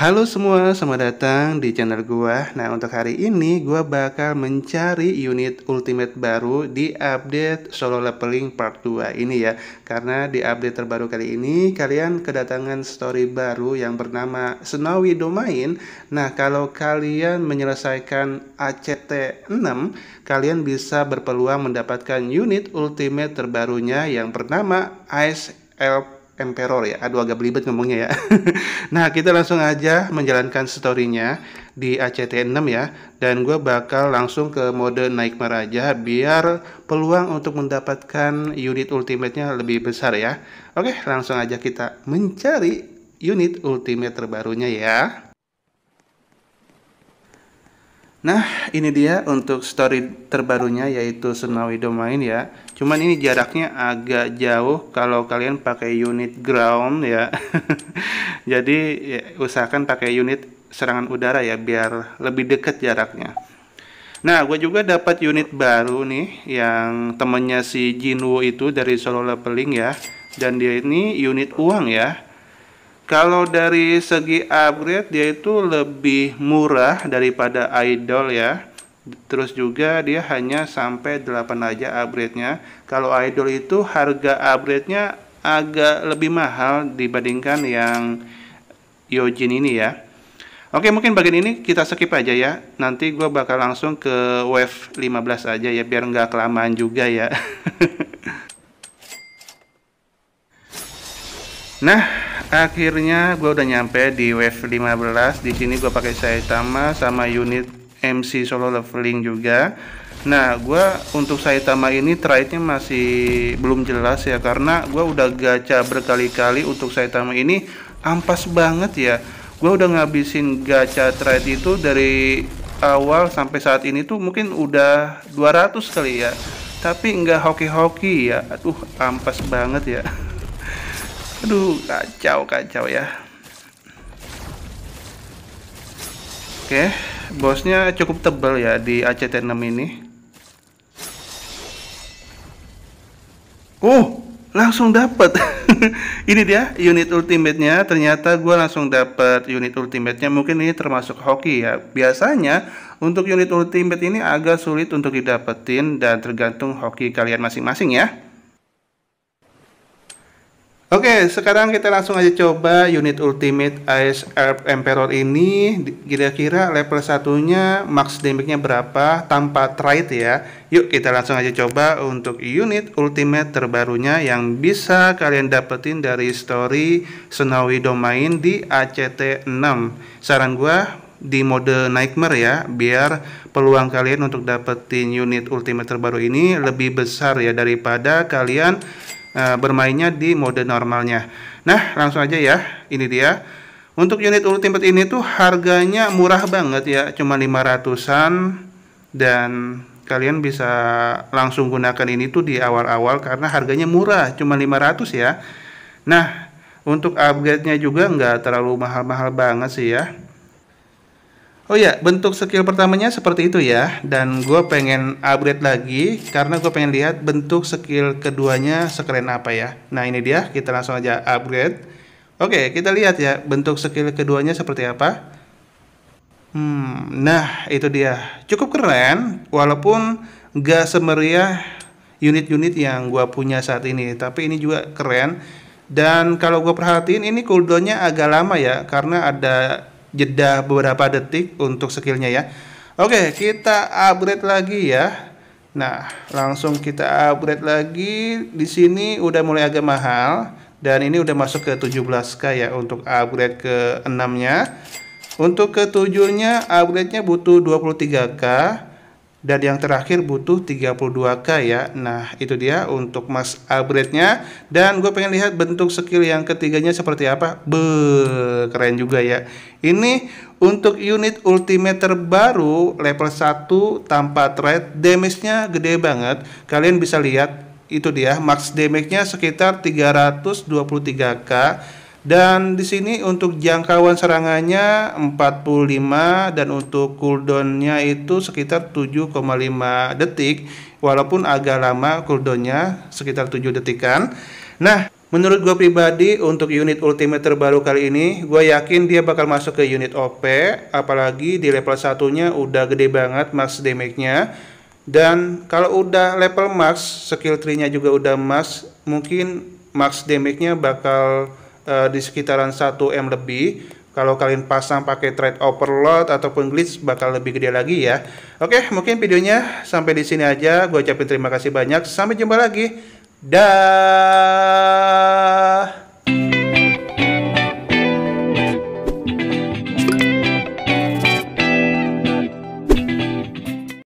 Halo semua, selamat datang di channel gua. Nah, untuk hari ini gua bakal mencari unit ultimate baru di update solo leveling part 2 ini ya. Karena di update terbaru kali ini kalian kedatangan story baru yang bernama Snowy Domain. Nah, kalau kalian menyelesaikan ACT 6, kalian bisa berpeluang mendapatkan unit ultimate terbarunya yang bernama Ice Elf emperor ya. Aduh agak belibet ngomongnya ya. nah kita langsung aja menjalankan storynya di ACT6 ya. Dan gue bakal langsung ke mode naik meraja biar peluang untuk mendapatkan unit ultimate-nya lebih besar ya. Oke langsung aja kita mencari unit ultimate terbarunya ya. Nah, ini dia untuk story terbarunya yaitu Sunawi Domain ya. Cuman ini jaraknya agak jauh kalau kalian pakai unit ground ya. Jadi ya, usahakan pakai unit serangan udara ya biar lebih dekat jaraknya. Nah, gue juga dapat unit baru nih yang temennya si Jinwoo itu dari Solo Leveling ya. Dan dia ini unit uang ya kalau dari segi upgrade dia itu lebih murah daripada idol ya. Terus juga dia hanya sampai 8 aja upgrade-nya. Kalau idol itu harga upgrade-nya agak lebih mahal dibandingkan yang Yojin ini ya. Oke, mungkin bagian ini kita skip aja ya. Nanti gue bakal langsung ke wave 15 aja ya, biar nggak kelamaan juga ya. nah, akhirnya gue udah nyampe di wave 15 di sini gue pakai Saitama sama unit MC solo leveling juga nah gue untuk Saitama ini trade-nya masih belum jelas ya karena gue udah gacha berkali-kali untuk Saitama ini ampas banget ya gue udah ngabisin gacha trade itu dari awal sampai saat ini tuh mungkin udah 200 kali ya tapi nggak hoki-hoki ya aduh ampas banget ya aduh kacau kacau ya oke bosnya cukup tebal ya di ACT6 ini oh langsung dapat ini dia unit ultimate-nya ternyata gue langsung dapat unit ultimate-nya mungkin ini termasuk hoki ya biasanya untuk unit ultimate ini agak sulit untuk didapetin dan tergantung hoki kalian masing-masing ya Oke, sekarang kita langsung aja coba unit Ultimate Ice Emperor ini kira-kira level satunya max damage-nya berapa tanpa trade ya. Yuk kita langsung aja coba untuk unit Ultimate terbarunya yang bisa kalian dapetin dari story Snowy Domain di ACT 6. Saran gue di mode Nightmare ya, biar peluang kalian untuk dapetin unit Ultimate terbaru ini lebih besar ya daripada kalian Eh, bermainnya di mode normalnya. Nah, langsung aja ya. Ini dia. Untuk unit ultimate ini tuh harganya murah banget ya, cuma 500-an dan kalian bisa langsung gunakan ini tuh di awal-awal karena harganya murah, cuma 500 ya. Nah, untuk upgrade-nya juga nggak terlalu mahal-mahal banget sih ya. Oh ya, bentuk skill pertamanya seperti itu ya. Dan gue pengen upgrade lagi karena gue pengen lihat bentuk skill keduanya sekeren apa ya. Nah ini dia, kita langsung aja upgrade. Oke, kita lihat ya bentuk skill keduanya seperti apa. Hmm, nah itu dia. Cukup keren, walaupun gak semeriah unit-unit yang gue punya saat ini. Tapi ini juga keren. Dan kalau gue perhatiin ini cooldownnya agak lama ya, karena ada jeda beberapa detik untuk skillnya ya oke kita upgrade lagi ya nah langsung kita upgrade lagi di sini udah mulai agak mahal dan ini udah masuk ke 17k ya untuk upgrade ke enamnya. untuk ke 7 upgrade nya butuh 23k dan yang terakhir butuh 32k ya nah itu dia untuk mas upgrade nya dan gue pengen lihat bentuk skill yang ketiganya seperti apa be keren juga ya ini untuk unit ultimate terbaru level 1 tanpa trade damage nya gede banget kalian bisa lihat itu dia max damage nya sekitar 323k dan di sini untuk jangkauan serangannya 45 dan untuk cooldownnya itu sekitar 7,5 detik walaupun agak lama cooldownnya sekitar 7 detikan. Nah, menurut gue pribadi untuk unit ultimate terbaru kali ini gue yakin dia bakal masuk ke unit OP apalagi di level satunya udah gede banget max damage-nya dan kalau udah level max skill tree-nya juga udah max mungkin max damage-nya bakal uh, di sekitaran 1M lebih kalau kalian pasang pakai trade overload ataupun glitch bakal lebih gede lagi ya. Oke, mungkin videonya sampai di sini aja. Gue ucapin terima kasih banyak. Sampai jumpa lagi. Dah.